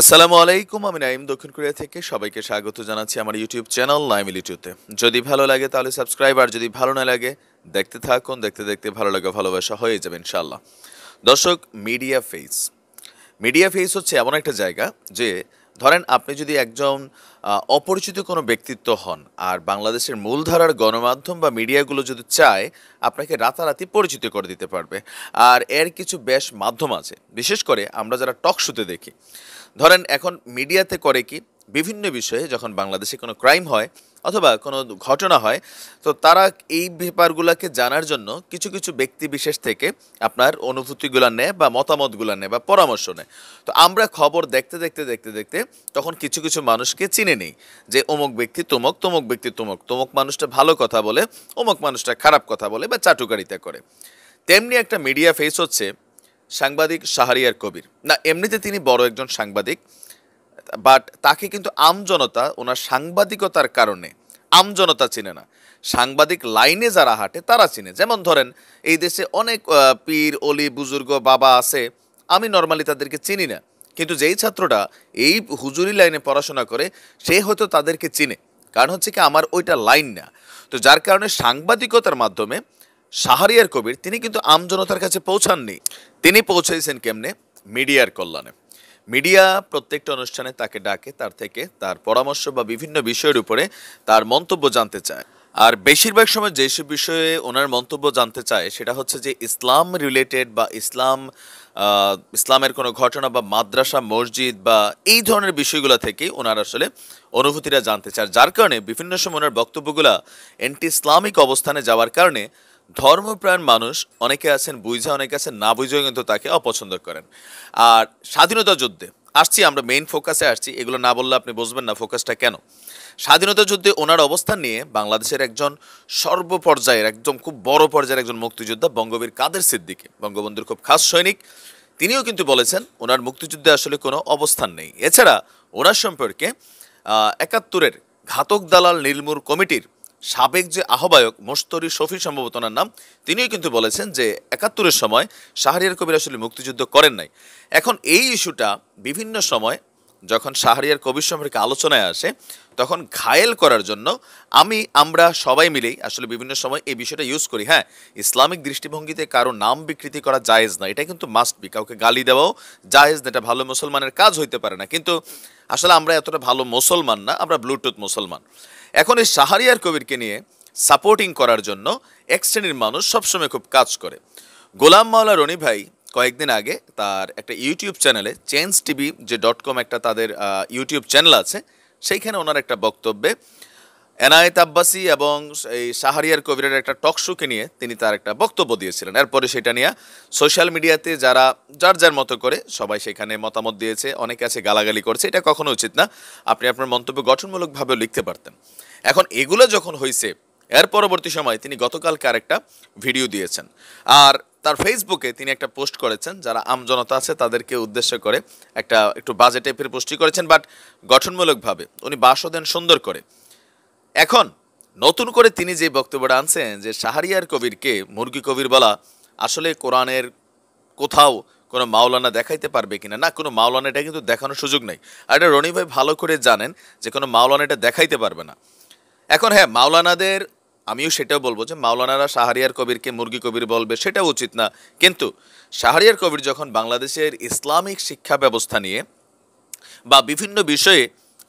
আসসালামু আলাইকুম আমি নাইম দক্ষিণ কোরিয়া থেকে সবাইকে স্বাগত জানাচ্ছি আমার ইউটিউব চ্যানেল নাইম ইলিটিউতে যদি ভালো লাগে তাহলে সাবস্ক্রাইব আর যদি ভালো না লাগে দেখতে থাকুন দেখতে দেখতে ভালো লাগে ভালোবাসা হয়ে যাবে ইনশাল্লাহ দর্শক মিডিয়া ফেস মিডিয়া ফেস হচ্ছে এমন একটা জায়গা যে ধরেন আপনি যদি একজন অপরিচিত কোনো ব্যক্তিত্ব হন আর বাংলাদেশের মূলধারার গণমাধ্যম বা মিডিয়াগুলো যদি চায় আপনাকে রাতারাতি পরিচিত করে দিতে পারবে আর এর কিছু বেশ মাধ্যম আছে বিশেষ করে আমরা যারা টক শুতে দেখি ধরেন এখন মিডিয়াতে করে কি বিভিন্ন বিষয়ে যখন বাংলাদেশে কোনো ক্রাইম হয় অথবা কোনো ঘটনা হয় তো তারা এই ব্যাপারগুলোকে জানার জন্য কিছু কিছু ব্যক্তি বিশেষ থেকে আপনার অনুভূতিগুলো নেয় বা মতামতগুলো নেয় বা পরামর্শ নেয় তো আমরা খবর দেখতে দেখতে দেখতে দেখতে তখন কিছু কিছু মানুষকে চিনে নিই যে অমুক ব্যক্তি তমুক তমুক ব্যক্তি তমুক তমুক মানুষটা ভালো কথা বলে অমুক মানুষটা খারাপ কথা বলে বা চাটুকারিতা করে তেমনি একটা মিডিয়া ফেস হচ্ছে সাংবাদিক শাহরিয়ার কবির না এমনিতে তিনি বড় একজন সাংবাদিক বাট তাকে কিন্তু আমজনতা ওনার সাংবাদিকতার কারণে আমজনতা চিনে না সাংবাদিক লাইনে যারা হাঁটে তারা চিনে যেমন ধরেন এই দেশে অনেক পীর অলি বুজুর্গ বাবা আছে আমি নর্মালি তাদেরকে চিনি না কিন্তু যেই ছাত্রটা এই হুজুরি লাইনে পড়াশোনা করে সে হয়তো তাদেরকে চিনে কারণ হচ্ছে কি আমার ওইটা লাইন না তো যার কারণে সাংবাদিকতার মাধ্যমে সাহারিয়ার কবির তিনি কিন্তু আমজনতার কাছে পৌঁছাননি তিনি পৌঁছেছেন কেমনে মিডিয়ার কল্যাণে মিডিয়া প্রত্যেকটা অনুষ্ঠানে তাকে ডাকে তার থেকে তার পরামর্শ বা বিভিন্ন বিষয়ের উপরে তার মন্তব্য জানতে চায় আর বেশিরভাগ সময় যেসব বিষয়ে ওনার মন্তব্য জানতে চায় সেটা হচ্ছে যে ইসলাম রিলেটেড বা ইসলাম ইসলামের কোনো ঘটনা বা মাদ্রাসা মসজিদ বা এই ধরনের বিষয়গুলো থেকে ওনার আসলে অনুভূতিটা জানতে চায় যার কারণে বিভিন্ন সময় ওনার বক্তব্যগুলা অ্যান্টি ইসলামিক অবস্থানে যাওয়ার কারণে ধর্মপ্রাণ মানুষ অনেকে আছেন বুঝে অনেকে আছেন না বুঝেও কিন্তু তাকে অপছন্দ করেন আর স্বাধীনতা যুদ্ধে আসছি আমরা মেইন ফোকাসে আসছি এগুলো না বললে আপনি বুঝবেন না ফোকাসটা কেন স্বাধীনতা যুদ্ধে ওনার অবস্থান নিয়ে বাংলাদেশের একজন সর্বপর্যায়ের একদম খুব বড় পর্যায়ের একজন মুক্তিযোদ্ধা বঙ্গবীর কাদের সিদ্দিকে বঙ্গবন্ধুর খুব খাস সৈনিক তিনিও কিন্তু বলেছেন ওনার মুক্তিযুদ্ধে আসলে কোনো অবস্থান নেই এছাড়া ওনার সম্পর্কে একাত্তরের ঘাতক দালাল নির্মূল কমিটির সাবেক যে আহ্বায়ক মোস্তরি শফি সম্ভবত ওনার নাম তিনিও কিন্তু বলেছেন যে একাত্তরের সময় শাহরিয়ার কবির আসলে মুক্তিযুদ্ধ করেন নাই এখন এই ইস্যুটা বিভিন্ন সময় যখন শাহরিয়ার কবির সম্পর্কে আলোচনায় আসে তখন ঘায়েল করার জন্য আমি আমরা সবাই মিলেই আসলে বিভিন্ন সময় এই বিষয়টা ইউজ করি হ্যাঁ ইসলামিক দৃষ্টিভঙ্গিতে কারো নাম বিকৃতি করা জায়েজ না এটা কিন্তু মাস্ট বি কাউকে গালি দেওয়াও জায়েজ না এটা ভালো মুসলমানের কাজ হইতে পারে না কিন্তু আসলে আমরা এতটা ভালো মুসলমান না আমরা ব্লুটুথ মুসলমান এখন এই শাহরিয়ার কবিরকে নিয়ে সাপোর্টিং করার জন্য এক শ্রেণীর মানুষ সবসময় খুব কাজ করে গোলাম মাওলা রনি ভাই কয়েকদিন আগে তার একটা ইউটিউব চ্যানেলে চেঞ্জ টিভি যে ডট কম একটা তাদের ইউটিউব চ্যানেল আছে সেইখানে ওনার একটা বক্তব্যে এনায়েত আব্বাসি এবং এই সাহারিয়ার কবিরের একটা টক শোকে নিয়ে তিনি তার একটা বক্তব্য দিয়েছিলেন এরপরে সেটা নিয়ে সোশ্যাল মিডিয়াতে যারা যার যার মতো করে সবাই সেখানে মতামত দিয়েছে অনেকে আছে গালাগালি করছে এটা কখনো উচিত না আপনি আপনার মন্তব্য গঠনমূলকভাবে লিখতে পারতেন এখন এগুলো যখন হয়েছে এর পরবর্তী সময় তিনি গতকালকে আরেকটা ভিডিও দিয়েছেন আর তার ফেসবুকে তিনি একটা পোস্ট করেছেন যারা আমজনতা আছে তাদেরকে উদ্দেশ্য করে একটা একটু বাজে টাইপের পোস্টটি করেছেন বাট গঠনমূলকভাবে উনি বাসও দেন সুন্দর করে এখন নতুন করে তিনি যে বক্তব্যটা আনছেন যে শাহরিয়ার কবিরকে মুরগি কবির বলা আসলে কোরআনের কোথাও কোনো মাওলানা দেখাইতে পারবে কিনা না কোনো মাওলানা এটা কিন্তু দেখানোর সুযোগ নাই আর এটা রনি ভাই ভালো করে জানেন যে কোনো মাওলানা এটা দেখাইতে পারবে না এখন হ্যাঁ মাওলানাদের আমিও সেটাও বলবো যে মাওলানারা শাহরিয়ার কবিরকে মুরগি কবির বলবে সেটা উচিত না কিন্তু শাহরিয়ার কবির যখন বাংলাদেশের ইসলামিক শিক্ষা ব্যবস্থা নিয়ে বা বিভিন্ন বিষয়ে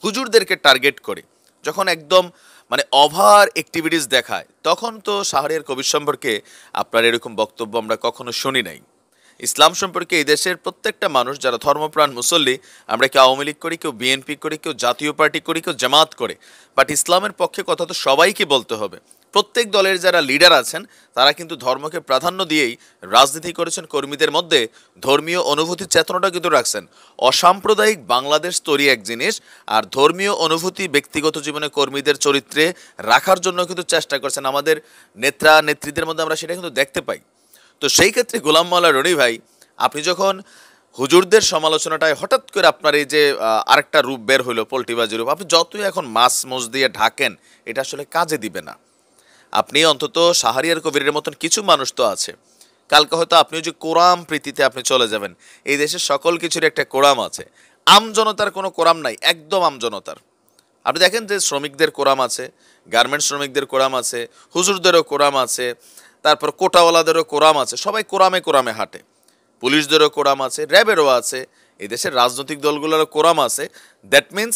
হুজুরদেরকে টার্গেট করে যখন একদম মানে ওভার অ্যাক্টিভিটিস দেখায় তখন তো শাহরিয়ার কবির সম্পর্কে আপনার এরকম বক্তব্য আমরা কখনো শুনি নাই ইসলাম সম্পর্কে এই দেশের প্রত্যেকটা মানুষ যারা ধর্মপ্রাণ মুসল্লি আমরা কেউ আওয়ামী লীগ করি কেউ বিএনপি করি কেউ জাতীয় পার্টি করি কেউ জামাত করে বাট ইসলামের পক্ষে কথা তো সবাইকে বলতে হবে প্রত্যেক দলের যারা লিডার আছেন তারা কিন্তু ধর্মকে প্রাধান্য দিয়েই রাজনীতি করেছেন কর্মীদের মধ্যে ধর্মীয় অনুভূতির চেতনাটা কিন্তু রাখছেন অসাম্প্রদায়িক বাংলাদেশ তৈরি এক জিনিস আর ধর্মীয় অনুভূতি ব্যক্তিগত জীবনে কর্মীদের চরিত্রে রাখার জন্য কিন্তু চেষ্টা করছেন আমাদের নেত্রা নেত্রীদের মধ্যে আমরা সেটা কিন্তু দেখতে পাই তো সেই ক্ষেত্রে গোলাম মাল্লা রনি ভাই আপনি যখন হুজুরদের সমালোচনাটায় হঠাৎ করে আপনার এই যে আরেকটা রূপ বের হলো পোল্ট্রিবাজি রূপ আপনি যতই এখন মাছ মজ দিয়ে ঢাকেন এটা আসলে কাজে দিবে না আপনি অন্তত সাহারিয়ার কবিরের মতন কিছু মানুষ তো আছে কালকে হয়তো আপনি যে কোরাম প্রীতিতে আপনি চলে যাবেন এই দেশের সকল কিছুর একটা কোরাম আছে আমজনতার কোনো কোরাম নাই একদম আমজনতার আপনি দেখেন যে শ্রমিকদের কোরাম আছে গার্মেন্ট শ্রমিকদের কোরাম আছে হুজুরদেরও কোরাম আছে তারপর কোটাওয়ালাদেরও কোরাম আছে সবাই কোরামে কোরামে হাঁটে পুলিশদেরও কোরাম আছে র্যাবেরও আছে এই দেশের রাজনৈতিক দলগুলোরও কোরাম আছে দ্যাট মিন্স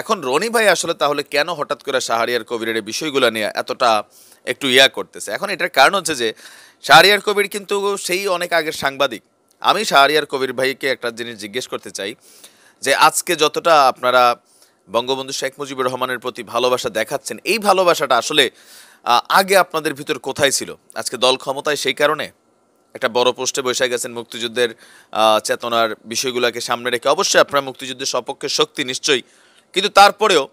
এখন রনি ভাই আসলে তাহলে কেন হঠাৎ করে শাহরিয়ার কবিরের বিষয়গুলো নিয়ে এতটা একটু ইয়া করতেছে এখন এটার কারণ হচ্ছে যে শাহরিয়ার কবির কিন্তু সেই অনেক আগের সাংবাদিক আমি শাহরিয়ার কবির ভাইকে একটা জিনিস জিজ্ঞেস করতে চাই যে আজকে যতটা আপনারা বঙ্গবন্ধু শেখ মুজিবুর রহমানের প্রতি ভালোবাসা দেখাচ্ছেন এই ভালোবাসাটা আসলে আগে আপনাদের ভিতর কোথায় ছিল আজকে দল ক্ষমতায় সেই কারণে একটা বড় পোস্টে বসে গেছেন মুক্তিযুদ্ধের চেতনার বিষয়গুলোকে সামনে রেখে অবশ্যই আপনারা মুক্তিযুদ্ধের সপক্ষে শক্তি নিশ্চয়ই কিন্তু তারপরেও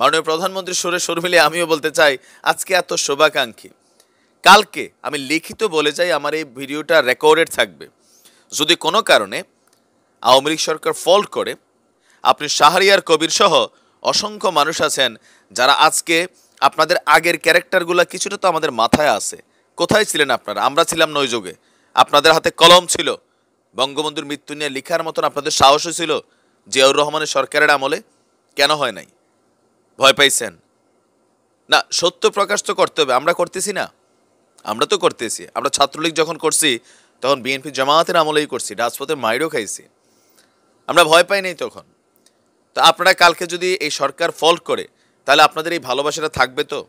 মাননীয় প্রধানমন্ত্রী সুরে সুর মিলে আমিও বলতে চাই আজকে এত শোভাকাঙ্ক্ষী কালকে আমি লিখিত বলে যাই আমার এই ভিডিওটা রেকর্ডেড থাকবে যদি কোনো কারণে আওয়ামী লীগ সরকার ফল্ট করে আপনি শাহরিয়ার কবির সহ অসংখ্য মানুষ আছেন যারা আজকে আপনাদের আগের ক্যারেক্টারগুলো কিছুটা তো আমাদের মাথায় আছে কোথায় ছিলেন আপনারা আমরা ছিলাম নৈযোগে আপনাদের হাতে কলম ছিল বঙ্গবন্ধুর মৃত্যু নিয়ে লেখার মতন আপনাদের সাহসও ছিল জিয়াউর রহমানের সরকারের আমলে কেন হয় নাই ভয় পাইছেন না সত্য প্রকাশ তো করতে হবে আমরা করতেছি না আমরা তো করতেছি আমরা ছাত্রলীগ যখন করছি তখন বিএনপি জামাতের আমলেই করছি রাজপথের মাইরও খাইছি আমরা ভয় পাই নাই তখন তো আপনারা কালকে যদি এই সরকার ফল করে তাহলে আপনাদের এই ভালোবাসাটা থাকবে তো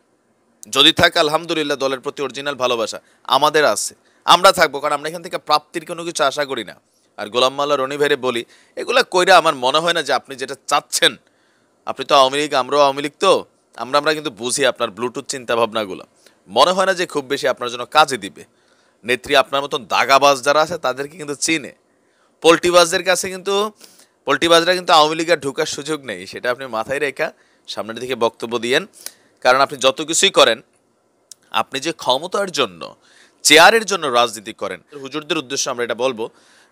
যদি থাকে আলহামদুলিল্লাহ দলের প্রতি অরিজিনাল ভালোবাসা আমাদের আছে আমরা থাকবো কারণ আমরা এখান থেকে প্রাপ্তির কোনো কিছু আশা করি না আর গোলাম মাল্লা রনি ভাইরে বলি এগুলা কইরা আমার মনে হয় না যে আপনি যেটা চাচ্ছেন আপনি তো আওয়ামী লীগ আমরাও আওয়ামী লীগ তো আমরা আমরা কিন্তু বুঝি আপনার ব্লুটুথ চিন্তাভাবনাগুলো মনে হয় না যে খুব বেশি আপনার জন্য কাজে দিবে নেত্রী আপনার মতন দাগাবাজ যারা আছে তাদেরকে কিন্তু চিনে পোলট্রিবাজদের কাছে কিন্তু পোলট্রিবাজরা কিন্তু আওয়ামী লীগের ঢোকার সুযোগ নেই সেটা আপনি মাথায় রেখা সামনের দিকে বক্তব্য দিয়েন কারণ আপনি যত কিছুই করেন আপনি যে ক্ষমতার জন্য চেয়ারের জন্য রাজনীতি করেন হুজুরদের উদ্দেশ্য আমরা এটা বলবো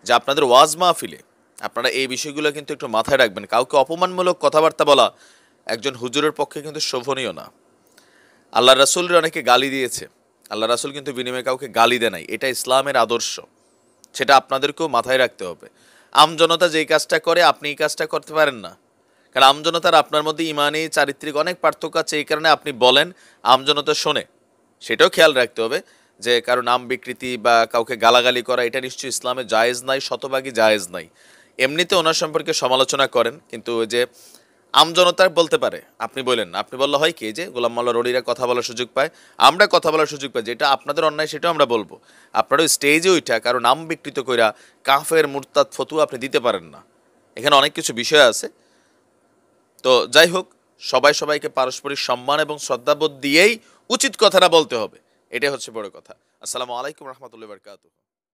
যে আপনাদের ওয়াজ মাহফিলে আপনারা এই বিষয়গুলো কিন্তু একটু মাথায় রাখবেন কাউকে অপমানমূলক কথাবার্তা বলা একজন হুজুরের পক্ষে কিন্তু শোভনীয় না আল্লাহ রাসুলের অনেকে গালি দিয়েছে আল্লাহ রাসুল কিন্তু বিনিময়ে কাউকে গালি দেয় নাই এটা ইসলামের আদর্শ সেটা আপনাদেরকেও মাথায় রাখতে হবে আমজনতা যেই কাজটা করে আপনি এই কাজটা করতে পারেন না কারণ আমজনতার আপনার মধ্যে ইমানে চারিত্রিক অনেক পার্থক্য আছে এই কারণে আপনি বলেন আমজনতা শোনে সেটাও খেয়াল রাখতে হবে যে কারো নাম বিকৃতি বা কাউকে গালাগালি করা এটা নিশ্চয়ই ইসলামে জায়েজ নাই শতভাগই জায়েজ নাই এমনিতে ওনার সম্পর্কে সমালোচনা করেন কিন্তু যে আমজনতা বলতে পারে আপনি বলেন আপনি বললে হয় কি যে গোলাম মাল্লা রোডিরা কথা বলার সুযোগ পায় আমরা কথা বলার সুযোগ পাই যেটা আপনাদের অন্যায় সেটাও আমরা বলবো আপনারা স্টেজে ওইটা কারো নাম বিকৃত কইরা কাফের মুরতাদ ফতুয়া আপনি দিতে পারেন না এখানে অনেক কিছু বিষয় আছে তো যাই হোক সবাই সবাইকে পারস্পরিক সম্মান এবং শ্রদ্ধাবোধ দিয়েই উচিত কথাটা বলতে হবে এটাই হচ্ছে বড় কথা আসসালামু আলাইকুম রহমতুল্লা বরকাত